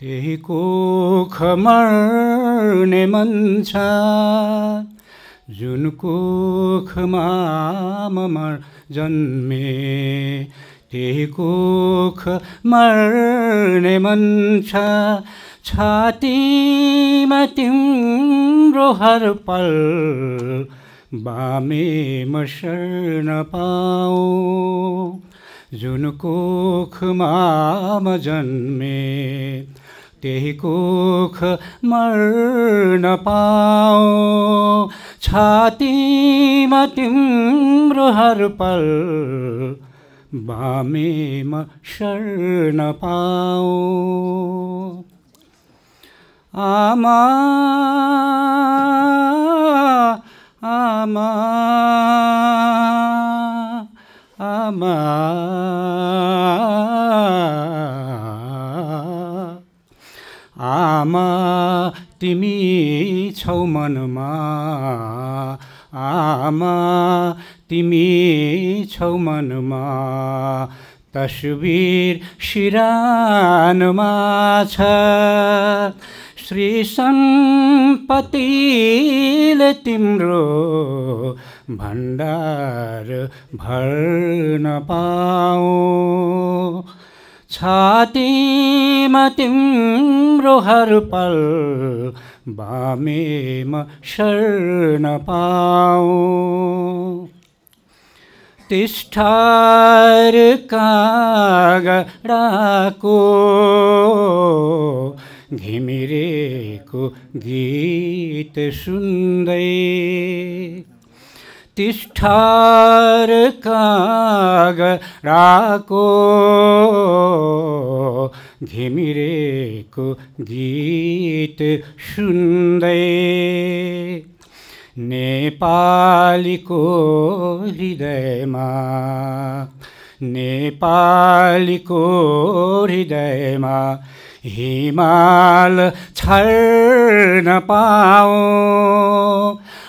त्यही कोख मर्ने मन छ जुन कोखमा मर जन्मे त्यही कोख मर्ने मन छ छातीमा तिम्रो हर पल बामे म शरण पाऊ जुन कोखमा म जन्मे त्यही कुख मर्न पाओ छातीमा तिम्रो हर पल बामेमा शर्ण पाओ आमा आमा आमा आमा तिमी छौ मनमा आमा तिमी छौ मनमा तस्बिर सिरानमा छ श्री सम्पतिले तिम्रो भण्डार भर्न पाऊ छातीमा तिम्रो हर पल बामेमा शरण पाऊ कागडाको घिमिरेको गीत सुन्दै तिष्ठार राको, घिमिरेको गीत सुन्दै नेपालीको हृदयमा नेपालीको हृदयमा हिमाल छर्न पाऊ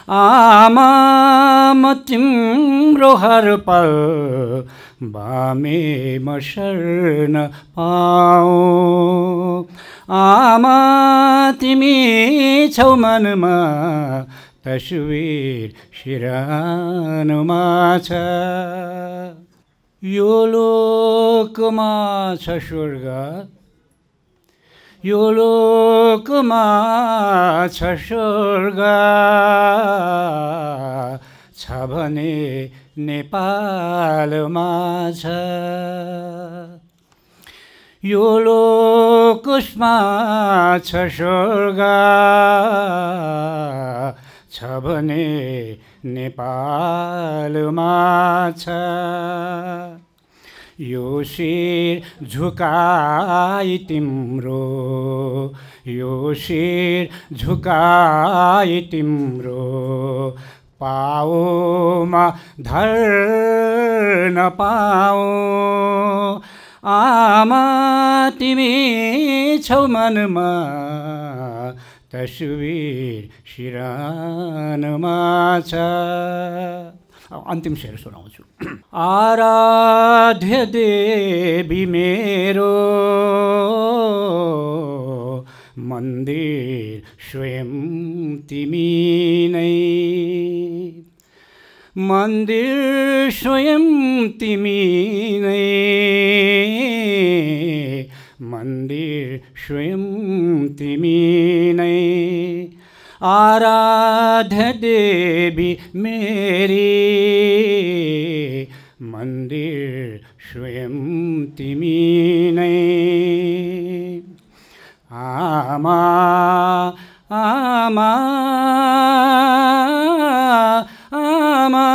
आमा तिम्रो हर पल बामे म शरण पाऊ आमा तिमी छौ मनमा तस्विर सिरानुमा छ यो लोकमा छ स्वर्ग यो लोकमा छ स्वर्ग छ भने नेपालमा छ यो लोकमा छ स्वर्ग छ भने नेपालमा छ यो शिर झुकाई तिम्रो यो शिर झुकाई तिम्रो पाओमा धर्न पाओ आमा तिमी छौ मनमा तस्विर शिरानमा छ अन्तिम शेर सुनाउँछु आराध्य देवी मेरो मन्दिर स्वयं तिमी नै मन्दिर स्वयं तिमी नै मन्दिर स्वयं तिमी नै आराध देवी मेरी मंदिर स्वयं तिमी नै आमा आमा आमा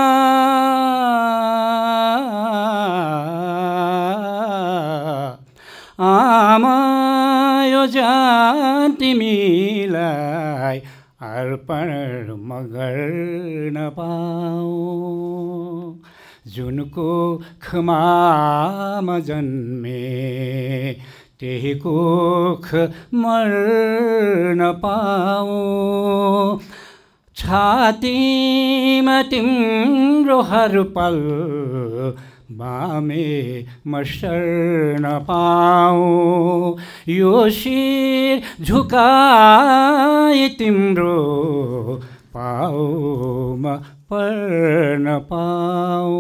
आमा यो जा अर्पण मगर्न पाऊँ जुनको खमा जन्मे त्यही कोख मर्न पाऊ छातीमा तिम्रो हरुपल पल बामे म शरण पाऊ यो शिर झुकाए तिम्रो पाऊ म पर्न पाऊ